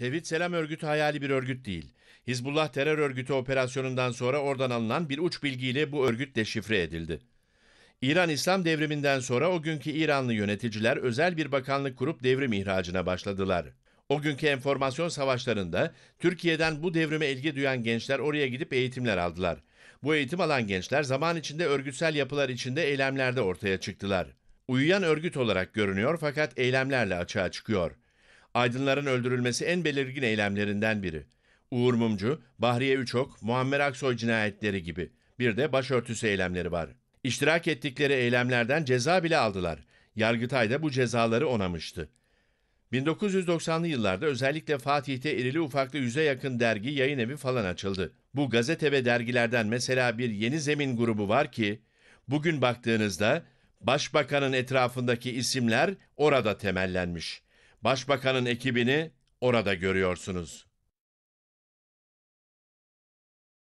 Tevhid Selam Örgütü hayali bir örgüt değil. Hizbullah terör örgütü operasyonundan sonra oradan alınan bir uç bilgiyle bu örgüt deşifre edildi. İran İslam devriminden sonra o günkü İranlı yöneticiler özel bir bakanlık kurup devrim ihracına başladılar. O günkü enformasyon savaşlarında Türkiye'den bu devrime ilgi duyan gençler oraya gidip eğitimler aldılar. Bu eğitim alan gençler zaman içinde örgütsel yapılar içinde eylemlerde ortaya çıktılar. Uyuyan örgüt olarak görünüyor fakat eylemlerle açığa çıkıyor aydınların öldürülmesi en belirgin eylemlerinden biri. Uğur Mumcu, Bahriye Üçok, Muammer Aksoy cinayetleri gibi. Bir de başörtüsü eylemleri var. İştirak ettikleri eylemlerden ceza bile aldılar. Yargıtay da bu cezaları onamıştı. 1990'lı yıllarda özellikle Fatih'te irili ufaklı yüze yakın dergi yayın evi falan açıldı. Bu gazete ve dergilerden mesela bir Yeni Zemin grubu var ki bugün baktığınızda başbakanın etrafındaki isimler orada temellenmiş.'' Başbakanın ekibini orada görüyorsunuz.